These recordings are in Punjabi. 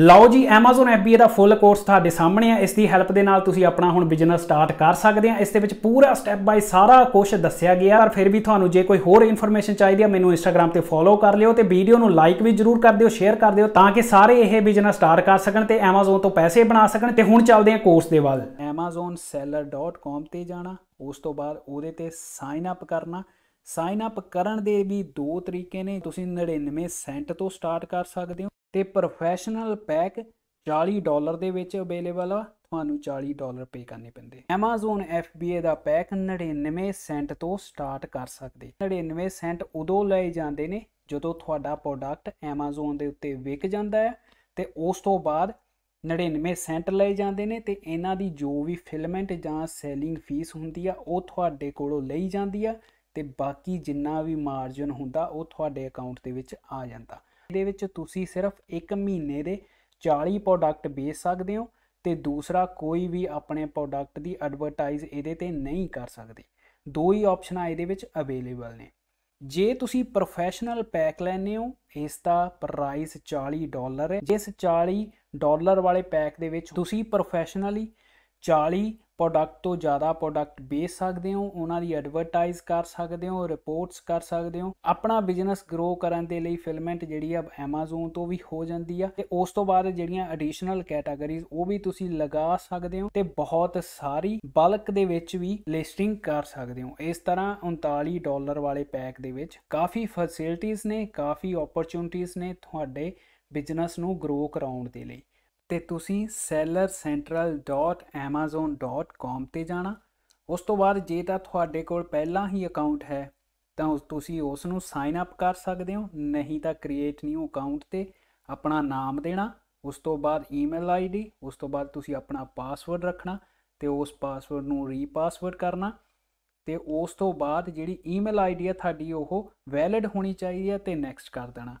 ਲਓ ਜੀ Amazon FBA ਦਾ ਫੁੱਲ ਕੋਰਸ ਤੁਹਾਡੇ ਸਾਹਮਣੇ ਆ ਇਸ ਦੀ ਹੈਲਪ ਦੇ ਨਾਲ ਤੁਸੀਂ ਆਪਣਾ ਹੁਣ ਬਿਜ਼ਨਸ ਸਟਾਰਟ ਕਰ ਸਕਦੇ ਆ ਇਸ ਦੇ ਵਿੱਚ ਪੂਰਾ ਸਟੈਪ ਬਾਈ ਸਾਰਾ ਕੁਝ ਦੱਸਿਆ ਗਿਆ ਪਰ ਫਿਰ ਵੀ ਤੁਹਾਨੂੰ ਜੇ ਕੋਈ ਹੋਰ ਇਨਫੋਰਮੇਸ਼ਨ ਚਾਹੀਦੀ ਆ ਮੈਨੂੰ Instagram ਤੇ ਫੋਲੋ ਕਰ ਲਿਓ ਤੇ ਵੀਡੀਓ ਨੂੰ ਲਾਈਕ ਵੀ ਜਰੂਰ ਕਰ ਦਿਓ ਸ਼ੇਅਰ ਕਰ ਦਿਓ ਤਾਂ ਕਿ ਸਾਰੇ ਇਹ ਬਿਜ਼ਨਸ ਸਟਾਰਟ ਕਰ ਸਕਣ ਤੇ Amazon ਤੋਂ ਪੈਸੇ ਬਣਾ ਸਕਣ ਤੇ ਹੁਣ ਚੱਲਦੇ ਆ ਕੋਰਸ ਦੇ ਵੱਲ amazonseller.com ਤੇ ਜਾਣਾ ਉਸ ਤੋਂ ਬਾਅਦ ਉਹਦੇ ਤੇ ਸਾਈਨ ਅਪ ਕਰਨਾ ਸਾਈਨ ਅਪ ਕਰਨ ਦੇ ਵੀ ਦੋ ਤਰੀਕੇ ਨੇ ਤੁਸੀਂ 99 ਸੈਂਟ ਤੋਂ ਸਟਾਰਟ ਕਰ ਸਕਦੇ ਹੋ ਤੇ ਪ੍ਰੋਫੈਸ਼ਨਲ ਪੈਕ 40 ਡਾਲਰ ਦੇ ਵਿੱਚ ਅਵੇਲੇਬਲ ਆ ਤੁਹਾਨੂੰ 40 ਡਾਲਰ ਪੇ ਕਰਨੇ ਪੈਂਦੇ Amazon FBA ਦਾ ਪੈਕ 99 ਸੈਂਟ ਤੋਂ ਸਟਾਰਟ ਕਰ ਸਕਦੇ 99 ਸੈਂਟ ਉਦੋਂ ਲਏ ਜਾਂਦੇ ਨੇ ਜਦੋਂ ਤੁਹਾਡਾ ਪ੍ਰੋਡਕਟ Amazon ਦੇ ਉੱਤੇ ਵਿਕ ਜਾਂਦਾ ਹੈ ਤੇ ਉਸ ਤੋਂ ਬਾਅਦ 99 ਸੈਂਟ ਲਏ ਜਾਂਦੇ ਨੇ ਤੇ ਇਹਨਾਂ ਦੀ ਜੋ ਵੀ ਫਿਲਮੈਂਟ ਜਾਂ ਸੇਲਿੰਗ ਫੀਸ ਹੁੰਦੀ ਆ ਉਹ ਤੁਹਾਡੇ ਕੋਲੋਂ ਲਈ ਜਾਂਦੀ ਆ ਤੇ ਬਾਕੀ ਜਿੰਨਾ ਵੀ ਮਾਰਜਨ ਹੁੰਦਾ ਉਹ ਤੁਹਾਡੇ ਅਕਾਊਂਟ ਦੇ ਵਿੱਚ ਆ ਜਾਂਦਾ ਦੇ ਵਿੱਚ ਤੁਸੀਂ ਸਿਰਫ 1 ਮਹੀਨੇ ਦੇ 40 ਪ੍ਰੋਡਕਟ ਵੇਚ ਸਕਦੇ ਹੋ ਤੇ ਦੂਸਰਾ ਕੋਈ ਵੀ ਆਪਣੇ ਪ੍ਰੋਡਕਟ ਦੀ ਐਡਵਰਟਾਈਜ਼ ਇਹਦੇ ਤੇ ਨਹੀਂ ਕਰ ਸਕਦੇ ਦੋ ਹੀ ਆਪਸ਼ਨਾਂ ਇਹਦੇ ਵਿੱਚ ਅਵੇਲੇਬਲ ਨੇ ਜੇ ਤੁਸੀਂ ਪ੍ਰੋਫੈਸ਼ਨਲ ਪੈਕ ਲੈਣੇ ਹੋ ਇਸ ਦਾ ਪ੍ਰਾਈਸ 40 ਡਾਲਰ ਹੈ ਜਿਸ 40 ਡਾਲਰ ਵਾਲੇ ਪੈਕ ਦੇ ਵਿੱਚ ਤੁਸੀਂ ਪ੍ਰੋਫੈਸ਼ਨਲੀ 40 ਪ੍ਰੋਡਕਟ ਤੋਂ ਜ਼ਿਆਦਾ ਪ੍ਰੋਡਕਟ ਵੇਚ ਸਕਦੇ ਹੋ ਉਹਨਾਂ ਦੀ ਐਡਵਰਟਾਈਜ਼ ਕਰ ਸਕਦੇ ਹੋ ਰਿਪੋਰਟਸ ਕਰ ਸਕਦੇ ਹੋ ਆਪਣਾ ਬਿਜ਼ਨਸ ਗਰੋ ਕਰਨ ਦੇ ਲਈ ਫਿਲਮੈਂਟ ਜਿਹੜੀ ਆ Amazon ਤੋਂ ਵੀ ਹੋ ਜਾਂਦੀ ਆ ਤੇ ਉਸ ਤੋਂ ਬਾਅਦ ਜਿਹੜੀਆਂ ਐਡੀਸ਼ਨਲ ਕੈਟਾਗਰੀਜ਼ ਉਹ ਵੀ ਤੁਸੀਂ ਲਗਾ ਸਕਦੇ ਹੋ ਤੇ ਬਹੁਤ ਸਾਰੀ ਬਲਕ ਦੇ ਵਿੱਚ ਵੀ ਲਿਸਟਿੰਗ ਕਰ ਸਕਦੇ ਹੋ ਇਸ ਤਰ੍ਹਾਂ 39 ਡਾਲਰ ਵਾਲੇ ਪੈਕ ਦੇ ਵਿੱਚ ਕਾਫੀ ਫੈਸਿਲਿਟੀਆਂ ਨੇ ਕਾਫੀ ਓਪਰਚੁਨਿਟੀਆਂ ਨੇ ਤੁਹਾਡੇ ਬਿਜ਼ਨਸ ਨੂੰ ਗਰੋ ਕਰਾਉਣ ਦੇ ਲਈ ਤੇ ਤੁਸੀਂ sellercentral.amazon.com ਤੇ ਜਾਣਾ ਉਸ ਤੋਂ ਬਾਅਦ ਜੇ ਤਾਂ ਤੁਹਾਡੇ ਕੋਲ ਪਹਿਲਾਂ ਹੀ ਅਕਾਊਂਟ ਹੈ ਤਾਂ ਤੁਸੀਂ ਉਸ ਨੂੰ ਸਾਈਨ ਅਪ ਕਰ ਸਕਦੇ ਹੋ ਨਹੀਂ ਤਾਂ ਕ੍ਰੀਏਟ ਨਿਊ ਅਕਾਊਂਟ ਤੇ ਆਪਣਾ ਨਾਮ ਦੇਣਾ ਉਸ ਤੋਂ ਬਾਅਦ ਈਮੇਲ ਆਈਡੀ ਉਸ ਤੋਂ ਬਾਅਦ ਤੁਸੀਂ ਆਪਣਾ ਪਾਸਵਰਡ ਰੱਖਣਾ ਤੇ ਉਸ ਪਾਸਵਰਡ ਨੂੰ ਰੀਪਾਸਵਰਡ ਕਰਨਾ ਤੇ ਉਸ ਤੋਂ ਬਾਅਦ ਜਿਹੜੀ ਈਮੇਲ ਆਈਡੀ ਹੈ ਤੁਹਾਡੀ ਉਹ ਵੈਲਿਡ ਹੋਣੀ ਚਾਹੀਦੀ ਹੈ ਤੇ ਨੈਕਸਟ ਕਰ ਦੇਣਾ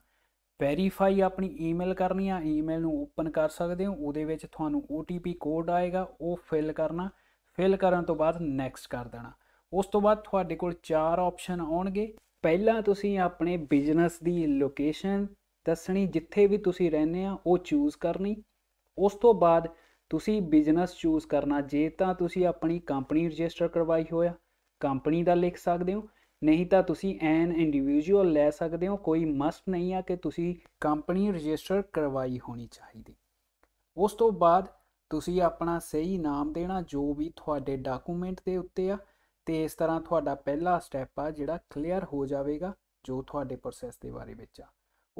ਵੈਰੀਫਾਈ ਆਪਣੀ ਈਮੇਲ ਕਰਨੀ ਆ ਈਮੇਲ ਨੂੰ ਓਪਨ ਕਰ ਸਕਦੇ ਹੋ ਉਹਦੇ ਵਿੱਚ ਤੁਹਾਨੂੰ OTP ਕੋਡ ਆਏਗਾ ਉਹ ਫਿਲ ਕਰਨਾ ਫਿਲ ਕਰਨ ਤੋਂ ਬਾਅਦ ਨੈਕਸਟ ਕਰ ਦੇਣਾ ਉਸ ਤੋਂ ਬਾਅਦ ਤੁਹਾਡੇ ਕੋਲ ਚਾਰ ਆਪਸ਼ਨ ਆਉਣਗੇ ਪਹਿਲਾਂ ਤੁਸੀਂ ਆਪਣੇ ਬਿਜ਼ਨਸ ਦੀ ਲੋਕੇਸ਼ਨ ਦੱਸਣੀ ਜਿੱਥੇ ਵੀ ਤੁਸੀਂ ਰਹਿੰਦੇ ਆ ਉਹ ਚੂਜ਼ ਕਰਨੀ ਉਸ ਤੋਂ ਬਾਅਦ ਤੁਸੀਂ ਬਿਜ਼ਨਸ ਚੂਜ਼ ਕਰਨਾ ਜੇ ਤਾਂ ਤੁਸੀਂ ਆਪਣੀ ਕੰਪਨੀ ਰਜਿਸਟਰ ਕਰਵਾਈ ਹੋਇਆ ਕੰਪਨੀ ਦਾ ਲਿਖ ਸਕਦੇ ਹੋ ਨਹੀਂ ਤਾਂ ਤੁਸੀਂ ਐਨ ਇੰਡੀਵਿਜੂਅਲ ਲੈ ਸਕਦੇ ਹੋ ਕੋਈ ਮਸਟ ਨਹੀਂ ਆ ਕਿ ਤੁਸੀਂ ਕੰਪਨੀ ਰਜਿਸਟਰ ਕਰਵਾਈ ਹੋਣੀ ਚਾਹੀਦੀ ਉਸ ਤੋਂ ਬਾਅਦ ਤੁਸੀਂ ਆਪਣਾ ਸਹੀ ਨਾਮ ਦੇਣਾ ਜੋ ਵੀ ਤੁਹਾਡੇ ਡਾਕੂਮੈਂਟ ਦੇ ਉੱਤੇ ਆ ਤੇ ਇਸ ਤਰ੍ਹਾਂ ਤੁਹਾਡਾ ਪਹਿਲਾ ਸਟੈਪ ਆ ਜਿਹੜਾ ਕਲੀਅਰ ਹੋ ਜਾਵੇਗਾ ਜੋ ਤੁਹਾਡੇ ਪ੍ਰੋਸੈਸ ਦੇ ਬਾਰੇ ਵਿੱਚ ਆ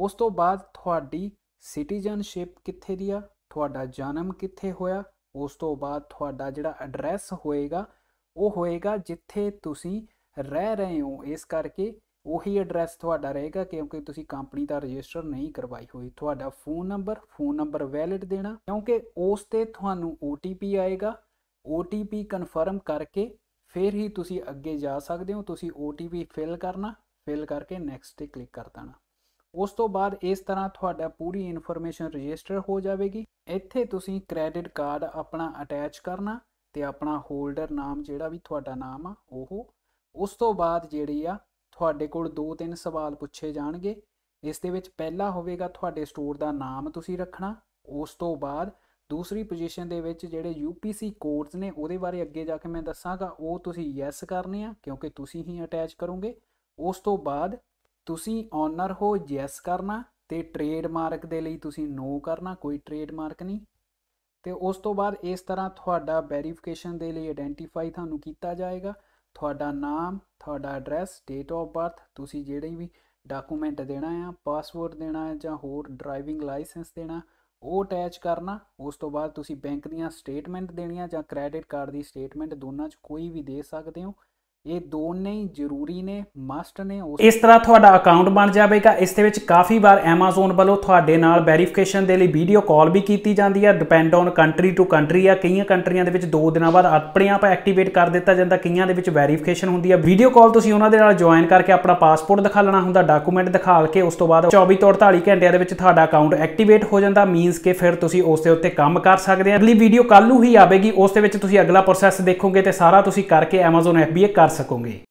ਉਸ ਤੋਂ ਬਾਅਦ ਤੁਹਾਡੀ ਸਿਟੀਜ਼ਨਸ਼ਿਪ ਕਿੱਥੇ ਦੀ ਆ ਤੁਹਾਡਾ ਜਨਮ ਕਿੱਥੇ ਹੋਇਆ ਉਸ ਤੋਂ ਬਾਅਦ ਤੁਹਾਡਾ ਜਿਹੜਾ ਐਡਰੈਸ ਹੋਏਗਾ ਉਹ ਹੋਏਗਾ ਜਿੱਥੇ ਤੁਸੀਂ ਰਹਿ ਰਹੇ ਹੋ ਇਸ ਕਰਕੇ ਉਹੀ ਐਡਰੈਸ ਤੁਹਾਡਾ ਰਹੇਗਾ ਕਿਉਂਕਿ ਤੁਸੀਂ ਕੰਪਨੀ ਦਾ ਰਜਿਸਟਰ ਨਹੀਂ ਕਰਵਾਈ ਹੋਈ ਤੁਹਾਡਾ phone number phone number valid ਦੇਣਾ ਕਿਉਂਕਿ ਉਸ ਤੇ ਤੁਹਾਨੂੰ OTP ਆਏਗਾ OTP ਕਨਫਰਮ ਕਰਕੇ ਫਿਰ ਹੀ ਤੁਸੀਂ ਅੱਗੇ ਜਾ ਸਕਦੇ ਹੋ ਤੁਸੀਂ OTP ਫਿਲ ਕਰਨਾ ਫਿਲ ਕਰਕੇ ਨੈਕਸਟ ਤੇ ਕਲਿੱਕ ਕਰ ਦੇਣਾ ਉਸ ਤੋਂ ਬਾਅਦ ਇਸ ਤਰ੍ਹਾਂ ਤੁਹਾਡਾ ਪੂਰੀ ਇਨਫੋਰਮੇਸ਼ਨ ਰਜਿਸਟਰ ਹੋ ਜਾਵੇਗੀ ਇੱਥੇ ਤੁਸੀਂ ਕ੍ਰੈਡਿਟ ਕਾਰਡ ਆਪਣਾ ਅਟੈਚ ਕਰਨਾ ਤੇ ਆਪਣਾ ਹੋਲਡਰ ਨਾਮ ਜਿਹੜਾ ਵੀ ਤੁਹਾਡਾ ਨਾਮ ਆ ਉਹ ਉਸ ਤੋਂ ਬਾਅਦ ਜਿਹੜੀ ਆ ਤੁਹਾਡੇ ਕੋਲ 2-3 ਸਵਾਲ ਪੁੱਛੇ ਜਾਣਗੇ ਇਸ ਦੇ ਵਿੱਚ ਪਹਿਲਾ ਹੋਵੇਗਾ ਤੁਹਾਡੇ ਸਟੋਰ ਦਾ ਨਾਮ ਤੁਸੀਂ ਰੱਖਣਾ ਉਸ ਤੋਂ ਬਾਅਦ ਦੂਸਰੀ ਪੋਜੀਸ਼ਨ ਦੇ ਵਿੱਚ ਜਿਹੜੇ UPC ਕੋਡਸ ਨੇ ਉਹਦੇ ਬਾਰੇ ਅੱਗੇ ਜਾ ਕੇ ਮੈਂ ਦੱਸਾਂਗਾ ਉਹ ਤੁਸੀਂ ਯੈਸ ਕਰਨੇ ਆ ਕਿਉਂਕਿ ਤੁਸੀਂ ਹੀ ਅਟੈਚ ਕਰੋਗੇ ਉਸ ਤੋਂ ਬਾਅਦ ਤੁਸੀਂ ਓਨਰ ਹੋ ਯੈਸ ਕਰਨਾ ਤੇ ਟ੍ਰੇਡਮਾਰਕ ਦੇ ਲਈ ਤੁਸੀਂ ਨੋ ਕਰਨਾ ਕੋਈ ਟ੍ਰੇਡਮਾਰਕ ਨਹੀਂ ਤੇ ਉਸ ਤੋਂ ਬਾਅਦ ਇਸ ਤਰ੍ਹਾਂ ਤੁਹਾਡਾ ਵੈਰੀਫਿਕੇਸ਼ਨ ਦੇ ਲਈ ਆਇਡੈਂਟੀਫਾਈ ਤੁਹਾਨੂੰ ਕੀਤਾ ਜਾਏਗਾ ਤੁਹਾਡਾ ਨਾਮ ਤੁਹਾਡਾ ਐਡਰੈਸ ਡੇਟ ਆਫ ਬਰਥ ਤੁਸੀਂ ਜਿਹੜੇ ਵੀ ਡਾਕੂਮੈਂਟ ਦੇਣਾ ਆ ਪਾਸਵਰਡ ਦੇਣਾ ਹੈ ਜਾਂ ਹੋਰ ਡਰਾਈਵਿੰਗ ਲਾਇਸੈਂਸ ਦੇਣਾ ਉਹ ਅਟੈਚ ਕਰਨਾ ਉਸ ਤੋਂ ਬਾਅਦ ਤੁਸੀਂ ਬੈਂਕ ਦੀਆਂ ਸਟੇਟਮੈਂਟ ਦੇਣੀਆਂ ਜਾਂ ਕ੍ਰੈਡਿਟ ਕਾਰਡ ਦੀ ਸਟੇਟਮੈਂਟ ਦੋਨਾਂ 'ਚ ਕੋਈ ਵੀ ਦੇ ਸਕਦੇ ਹੋ ਇਹ ਦੋਨੇ ਹੀ ਜ਼ਰੂਰੀ ਨੇ ਮਸਟ ਨੇ ਇਸ ਤਰ੍ਹਾਂ ਤੁਹਾਡਾ ਅਕਾਊਂਟ ਬਣ ਜਾਵੇਗਾ ਇਸ ਦੇ ਵਿੱਚ ਕਾਫੀ ਵਾਰ Amazon ਵੱਲੋਂ ਤੁਹਾਡੇ ਨਾਲ ਵੈਰੀਫਿਕੇਸ਼ਨ ਦੇ ਲਈ ਵੀਡੀਓ ਕਾਲ ਵੀ ਕੀਤੀ ਜਾਂਦੀ ਹੈ depend on country to country ਆ ਕਈਆਂ ਕੰਟਰੀਆਂ ਦੇ ਵਿੱਚ 2 ਦਿਨਾਂ ਬਾਅਦ ਆਪਣੇ ਆਪ ਐਕਟੀਵੇਟ ਕਰ ਦਿੱਤਾ ਜਾਂਦਾ ਕਈਆਂ ਦੇ ਵਿੱਚ ਵੈਰੀਫਿਕੇਸ਼ਨ ਹੁੰਦੀ ਹੈ ਵੀਡੀਓ ਕਾਲ ਤੁਸੀਂ ਉਹਨਾਂ ਦੇ ਨਾਲ ਜੁਆਇਨ ਕਰਕੇ ਆਪਣਾ ਪਾਸਪੋਰਟ ਦਿਖਾ ਲੈਣਾ ਹੁੰਦਾ ਡਾਕੂਮੈਂਟ ਦਿਖਾ ਕੇ ਉਸ ਤੋਂ ਬਾਅਦ 24 ਤੋਂ 48 ਘੰਟਿਆਂ ਦੇ ਵਿੱਚ ਤੁਹਾਡਾ ਅਕਾਊਂਟ ਐਕਟੀਵੇਟ ਹੋ ਜਾਂਦਾ ਮੀਨਸ ਕਿ ਫਿਰ ਤੁਸੀਂ ਉਸ ਦੇ ਉੱਤੇ ਕੰਮ ਕਰ ਸਕਦੇ ਹੋ ਅਗਲੀ ਵੀਡੀਓ ਕੱਲ ਨੂੰ ਹੀ ਆਵੇਗੀ ਉਸ ਦੇ ਵਿੱਚ ਤੁਸੀਂ ਅਗਲਾ ਪ੍ਰੋਸੈਸ ਦੇਖੋਗੇ ਤੇ ਸਾਰਾ ਤੁਸੀਂ ਕਰਕੇ Amazon FBA ਕਰ ਸਕੋਗੇ